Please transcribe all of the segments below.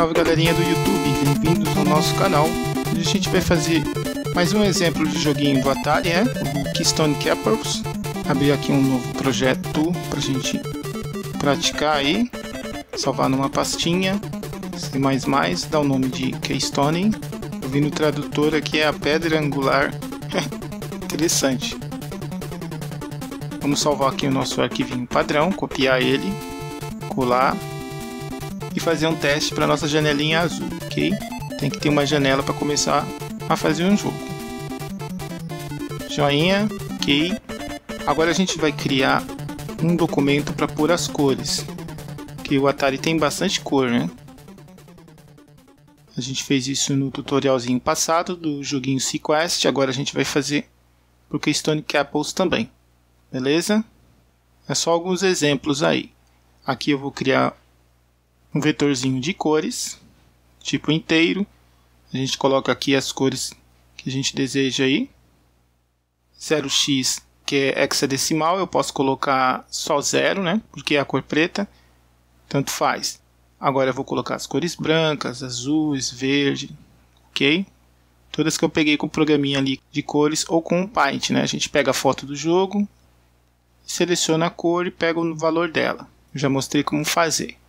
salve galerinha do YouTube, bem-vindos ao nosso canal. Hoje a gente vai fazer mais um exemplo de joguinho do Atari, é? O Keystone Capers. Abrir aqui um novo projeto para a gente praticar aí. Salvar numa pastinha, C++, dá o nome de Keystone. Eu vi no tradutor aqui é a pedra angular. Interessante. Vamos salvar aqui o nosso arquivinho padrão, copiar ele, colar e fazer um teste para nossa janelinha azul, ok? Tem que ter uma janela para começar a fazer um jogo. Joinha, ok. Agora a gente vai criar um documento para pôr as cores, que o Atari tem bastante cor, né? A gente fez isso no tutorialzinho passado do joguinho Sequest, agora a gente vai fazer para o Keystone Caples também, beleza? É só alguns exemplos aí. Aqui eu vou criar um vetorzinho de cores, tipo inteiro. A gente coloca aqui as cores que a gente deseja aí. 0x, que é hexadecimal, eu posso colocar só 0, né? Porque é a cor preta, tanto faz. Agora eu vou colocar as cores brancas, azuis, verde, ok? Todas que eu peguei com o programinha ali de cores ou com o Paint, né? A gente pega a foto do jogo, seleciona a cor e pega o valor dela. já mostrei como fazer.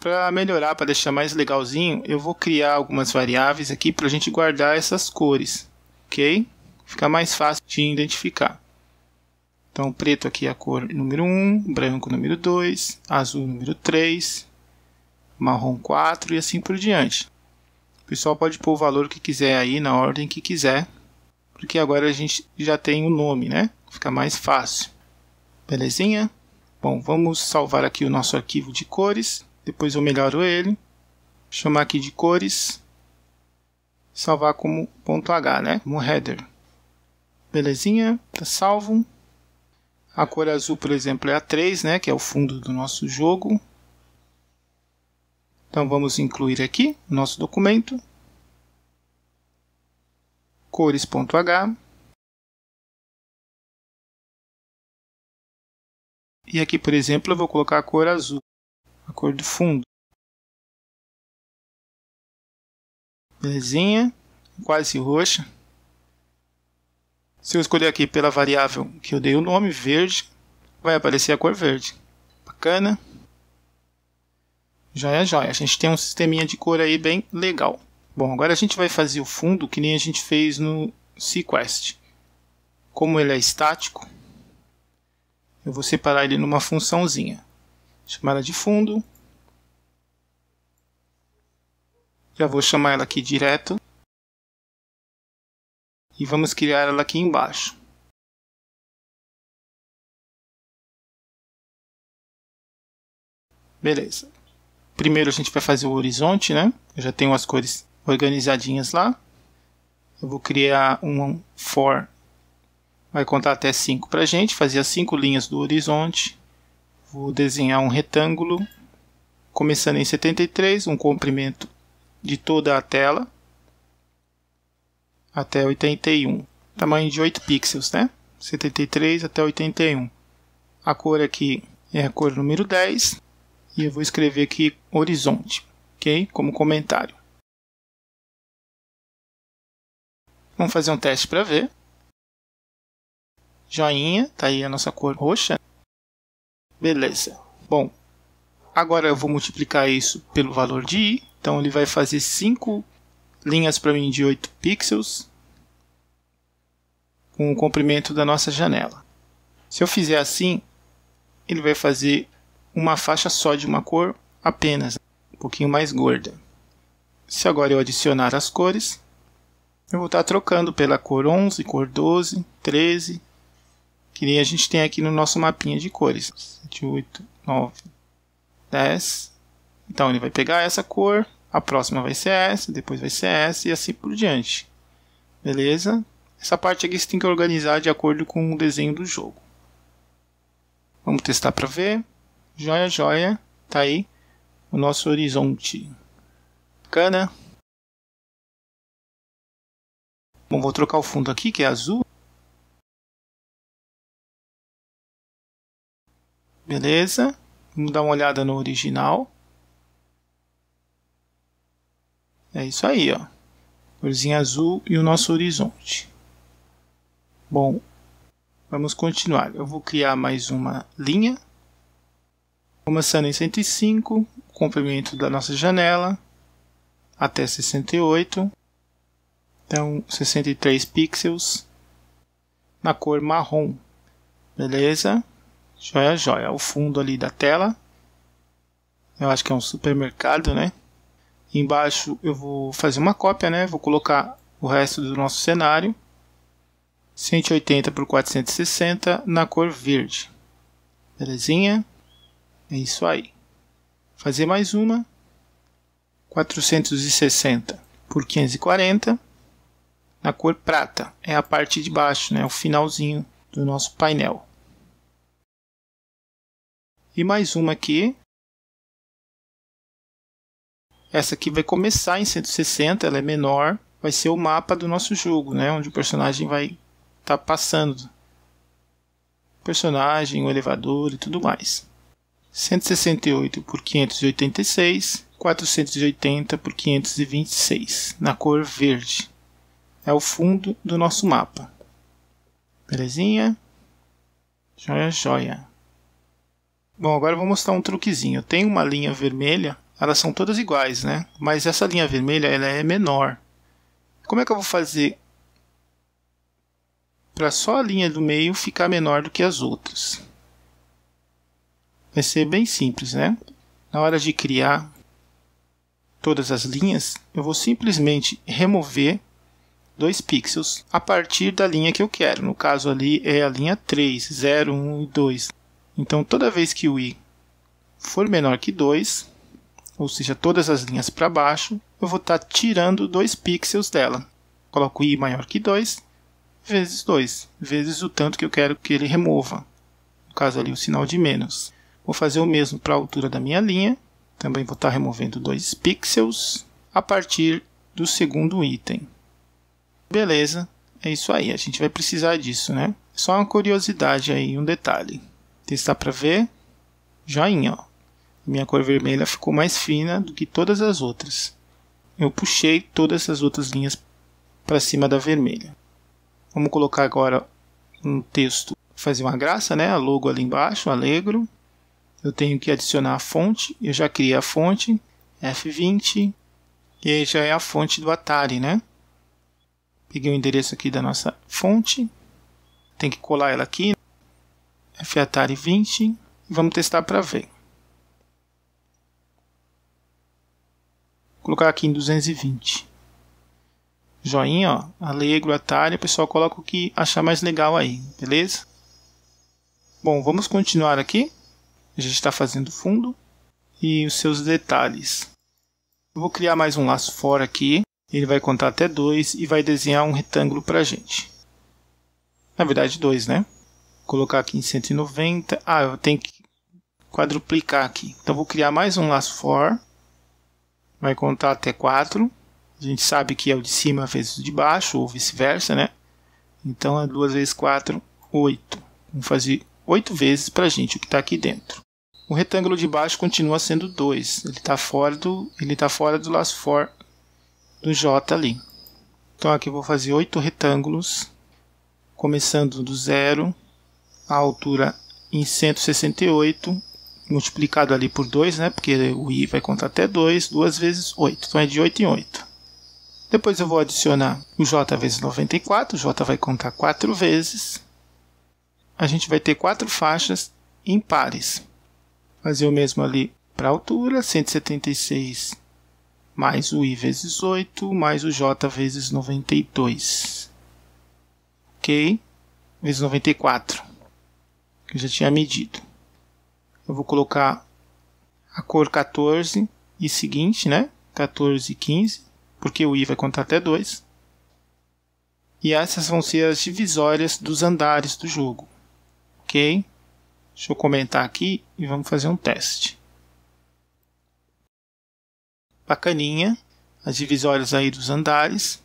Para melhorar, para deixar mais legalzinho, eu vou criar algumas variáveis aqui para a gente guardar essas cores, ok? Fica mais fácil de identificar. Então, preto aqui é a cor número 1, branco número 2, azul número 3, marrom 4 e assim por diante. O pessoal pode pôr o valor que quiser aí, na ordem que quiser, porque agora a gente já tem o nome, né? Fica mais fácil. Belezinha? Bom, vamos salvar aqui o nosso arquivo de cores. Depois eu melhoro ele. Chamar aqui de cores. Salvar como ponto .h, né? Como header. Belezinha, está salvo. A cor azul, por exemplo, é a 3, né? Que é o fundo do nosso jogo. Então vamos incluir aqui nosso documento. cores.h E aqui, por exemplo, eu vou colocar a cor azul cor do fundo. Belezinha, quase roxa. Se eu escolher aqui pela variável que eu dei o nome, verde, vai aparecer a cor verde. Bacana. Joia, joia. A gente tem um sisteminha de cor aí bem legal. Bom, agora a gente vai fazer o fundo que nem a gente fez no Sequest. Como ele é estático, eu vou separar ele numa funçãozinha ela de fundo. Já vou chamar ela aqui direto. E vamos criar ela aqui embaixo. Beleza. Primeiro a gente vai fazer o horizonte, né? Eu já tenho as cores organizadinhas lá. Eu vou criar um for. Vai contar até 5 para a gente, fazer as 5 linhas do horizonte. Vou desenhar um retângulo, começando em 73, um comprimento de toda a tela até 81. Tamanho de 8 pixels, né? 73 até 81. A cor aqui é a cor número 10 e eu vou escrever aqui horizonte, ok? Como comentário. Vamos fazer um teste para ver. Joinha, tá aí a nossa cor roxa, Beleza. Bom, agora eu vou multiplicar isso pelo valor de i. Então ele vai fazer 5 linhas para mim de 8 pixels com o comprimento da nossa janela. Se eu fizer assim, ele vai fazer uma faixa só de uma cor apenas, um pouquinho mais gorda. Se agora eu adicionar as cores, eu vou estar tá trocando pela cor 11, cor 12, 13, que nem a gente tem aqui no nosso mapinha de cores. 7, 8, 9, 10. Então ele vai pegar essa cor, a próxima vai ser essa, depois vai ser essa e assim por diante. Beleza? Essa parte aqui você tem que organizar de acordo com o desenho do jogo. Vamos testar para ver. Joia, joia. Tá aí o nosso horizonte. Bacana? Bom, vou trocar o fundo aqui, que é azul. Beleza? Vamos dar uma olhada no original. É isso aí, ó. Corzinha azul e o nosso horizonte. Bom, vamos continuar. Eu vou criar mais uma linha. Começando em 105, o comprimento da nossa janela até 68. Então, 63 pixels na cor marrom. Beleza? Joia, joia. O fundo ali da tela. Eu acho que é um supermercado, né? Embaixo eu vou fazer uma cópia, né? Vou colocar o resto do nosso cenário. 180 por 460 na cor verde. Belezinha? É isso aí. Fazer mais uma. 460 por 540 na cor prata. É a parte de baixo, né? O finalzinho do nosso painel. E mais uma aqui. Essa aqui vai começar em 160, ela é menor. Vai ser o mapa do nosso jogo, né? Onde o personagem vai estar tá passando. Personagem, o elevador e tudo mais. 168 por 586, 480 por 526, na cor verde. É o fundo do nosso mapa. Belezinha? Joia, joia. Bom, agora eu vou mostrar um truquezinho. Tem uma linha vermelha, elas são todas iguais, né? Mas essa linha vermelha ela é menor. Como é que eu vou fazer para só a linha do meio ficar menor do que as outras? Vai ser bem simples, né? Na hora de criar todas as linhas, eu vou simplesmente remover dois pixels a partir da linha que eu quero. No caso ali é a linha 3, 0, 1 e 2. Então, toda vez que o i for menor que 2, ou seja, todas as linhas para baixo, eu vou estar tá tirando 2 pixels dela. Coloco i maior que 2 vezes 2, vezes o tanto que eu quero que ele remova. No caso ali, o sinal de menos. Vou fazer o mesmo para a altura da minha linha. Também vou estar tá removendo 2 pixels a partir do segundo item. Beleza, é isso aí. A gente vai precisar disso, né? Só uma curiosidade aí, um detalhe. Testar para ver. Joinha, ó. Minha cor vermelha ficou mais fina do que todas as outras. Eu puxei todas as outras linhas para cima da vermelha. Vamos colocar agora um texto, fazer uma graça, né? A logo ali embaixo, alegro. Eu tenho que adicionar a fonte. Eu já criei a fonte, F20. E aí já é a fonte do Atari, né? Peguei o endereço aqui da nossa fonte. Tem que colar ela aqui que é Atari 20. Vamos testar para ver. colocar aqui em 220. Joinha, ó. Alegro, Atari. O pessoal coloca o que achar mais legal aí, beleza? Bom, vamos continuar aqui. A gente está fazendo fundo e os seus detalhes. Eu vou criar mais um laço fora aqui. Ele vai contar até dois e vai desenhar um retângulo para a gente. Na verdade, dois, né? colocar aqui em 190. Ah, eu tenho que quadruplicar aqui. Então vou criar mais um laço for. Vai contar até 4. A gente sabe que é o de cima vezes o de baixo, ou vice-versa, né? Então é 2 vezes 4, 8. Vamos fazer 8 vezes para a gente o que está aqui dentro. O retângulo de baixo continua sendo 2. Ele está fora do, ele tá fora do laço for do J ali. Então aqui eu vou fazer 8 retângulos, começando do zero a altura em 168, multiplicado ali por 2, né? Porque o i vai contar até 2, 2 vezes 8. Então é de 8 em 8. Depois eu vou adicionar o j vezes 94, o j vai contar 4 vezes. A gente vai ter quatro faixas em pares. Fazer o mesmo ali para a altura, 176 mais o i vezes 8, mais o j vezes 92. OK? Vezes 94 que eu já tinha medido. Eu vou colocar a cor 14 e seguinte, né? 14 e 15, porque o i vai contar até 2. E essas vão ser as divisórias dos andares do jogo, ok? Deixa eu comentar aqui e vamos fazer um teste. Bacaninha, as divisórias aí dos andares.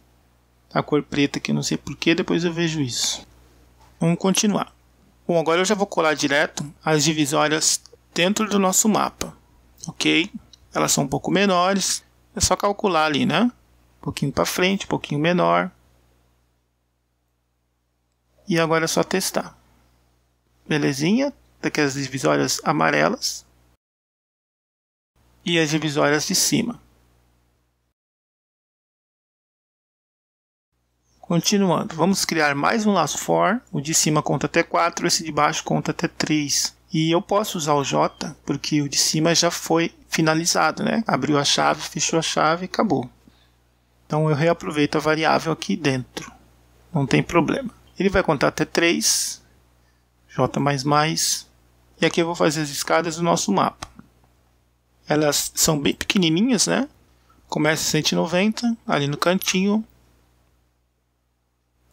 A cor preta que eu não sei porquê, depois eu vejo isso. Vamos continuar. Bom, agora eu já vou colar direto as divisórias dentro do nosso mapa, ok? Elas são um pouco menores, é só calcular ali, né? Um pouquinho para frente, um pouquinho menor. E agora é só testar. Belezinha? Daqui as divisórias amarelas. E as divisórias de cima. Continuando, vamos criar mais um laço for. O de cima conta até 4, esse de baixo conta até 3. E eu posso usar o J, porque o de cima já foi finalizado, né? Abriu a chave, fechou a chave e acabou. Então eu reaproveito a variável aqui dentro. Não tem problema. Ele vai contar até 3. J++. E aqui eu vou fazer as escadas do nosso mapa. Elas são bem pequenininhas, né? Começa em 190, ali no cantinho,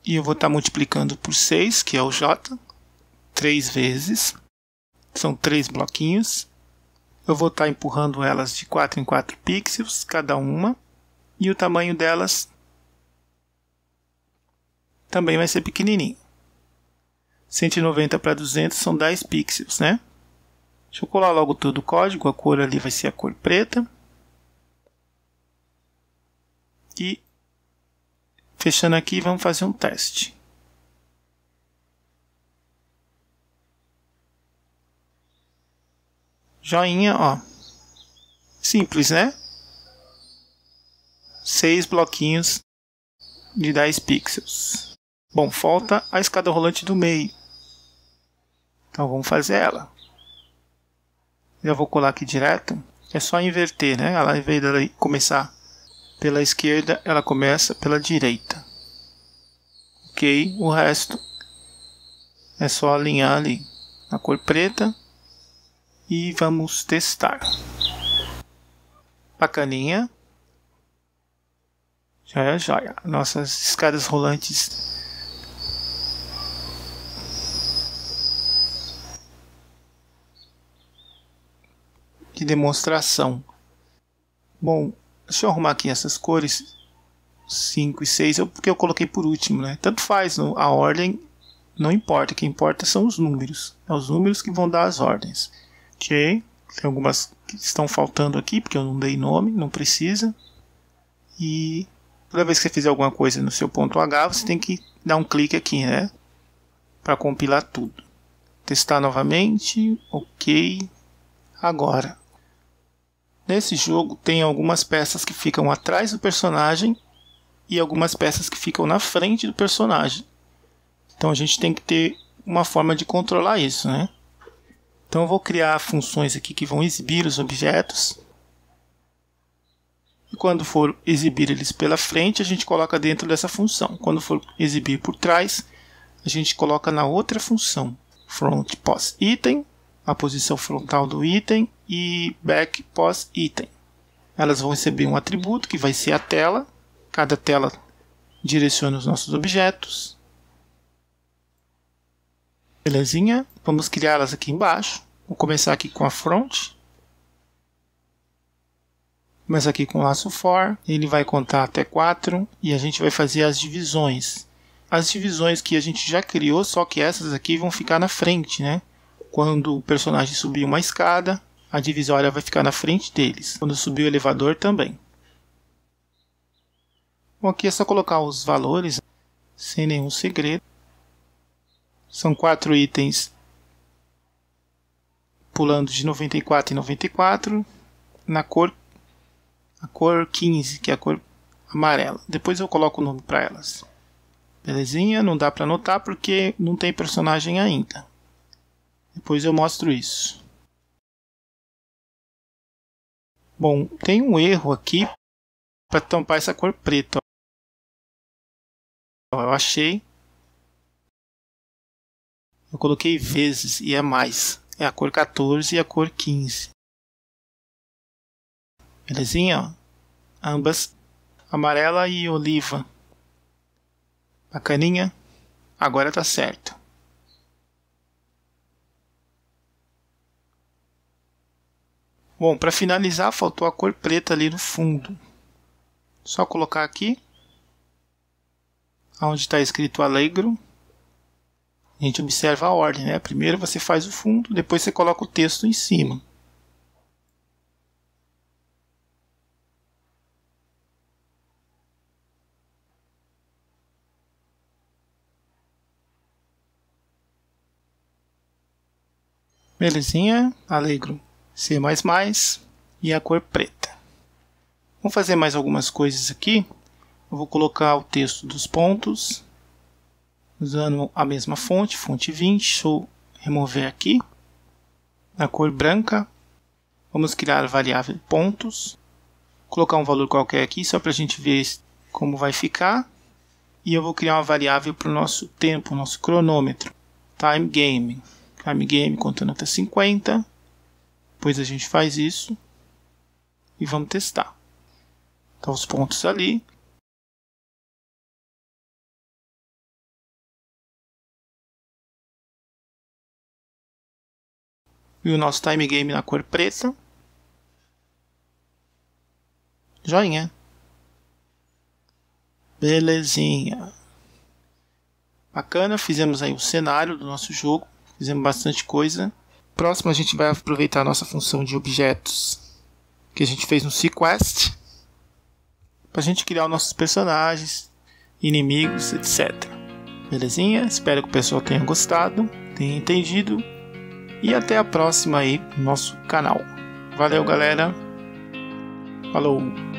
e eu vou estar tá multiplicando por 6, que é o J, 3 vezes. São 3 bloquinhos. Eu vou estar tá empurrando elas de 4 em 4 pixels, cada uma. E o tamanho delas também vai ser pequenininho. 190 para 200 são 10 pixels, né? Deixa eu colar logo todo o código, a cor ali vai ser a cor preta. E Fechando aqui, vamos fazer um teste. Joinha, ó. Simples, né? Seis bloquinhos de 10 pixels. Bom, falta a escada rolante do meio. Então vamos fazer ela. Já vou colar aqui direto. É só inverter, né? Ela, em vez começar pela esquerda, ela começa pela direita. Ok? O resto é só alinhar ali na cor preta e vamos testar. Bacaninha. Já é joia. Nossas escadas rolantes de demonstração. Bom, Deixa eu arrumar aqui essas cores. 5 e 6, eu, porque eu coloquei por último, né? Tanto faz, a ordem não importa. O que importa são os números. É os números que vão dar as ordens. Ok? Tem algumas que estão faltando aqui, porque eu não dei nome, não precisa. E toda vez que você fizer alguma coisa no seu ponto H, você tem que dar um clique aqui, né? Para compilar tudo. Testar novamente. Ok. Agora, Nesse jogo tem algumas peças que ficam atrás do personagem e algumas peças que ficam na frente do personagem. Então a gente tem que ter uma forma de controlar isso, né? Então eu vou criar funções aqui que vão exibir os objetos. E quando for exibir eles pela frente, a gente coloca dentro dessa função. Quando for exibir por trás, a gente coloca na outra função, front post item a posição frontal do item e back pós item. Elas vão receber um atributo que vai ser a tela. Cada tela direciona os nossos objetos. Belezinha? Vamos criá-las aqui embaixo. Vou começar aqui com a front. Começa aqui com o laço for, ele vai contar até 4 e a gente vai fazer as divisões. As divisões que a gente já criou, só que essas aqui vão ficar na frente, né? Quando o personagem subir uma escada, a divisória vai ficar na frente deles. Quando subir o elevador também. Bom, aqui é só colocar os valores né? sem nenhum segredo. São quatro itens pulando de 94 em 94 na cor a cor 15, que é a cor amarela. Depois eu coloco o nome para elas. Belezinha? Não dá para anotar porque não tem personagem ainda. Depois eu mostro isso. Bom, tem um erro aqui para tampar essa cor preta. Ó, eu achei. Eu coloquei vezes e é mais. É a cor 14 e a cor 15. Belezinha? Ambas amarela e oliva. Bacaninha? Agora tá certo. Bom, para finalizar, faltou a cor preta ali no fundo. Só colocar aqui. Onde está escrito Alegro. A gente observa a ordem, né? Primeiro você faz o fundo, depois você coloca o texto em cima. Belezinha, alegro. C++ e a cor preta. Vou fazer mais algumas coisas aqui. Eu vou colocar o texto dos pontos usando a mesma fonte, fonte 20. Deixa eu remover aqui. Na cor branca, vamos criar a variável pontos. Colocar um valor qualquer aqui, só para a gente ver como vai ficar. E eu vou criar uma variável para o nosso tempo, nosso cronômetro. Time game. Time game contando até 50. Depois a gente faz isso e vamos testar. Então os pontos ali. E o nosso time game na cor preta. Joinha. Belezinha. Bacana, fizemos aí o cenário do nosso jogo, fizemos bastante coisa. Próximo, a gente vai aproveitar a nossa função de objetos que a gente fez no Sequest para a gente criar os nossos personagens, inimigos, etc. Belezinha? Espero que o pessoal tenha gostado, tenha entendido e até a próxima aí no nosso canal. Valeu, galera. Falou!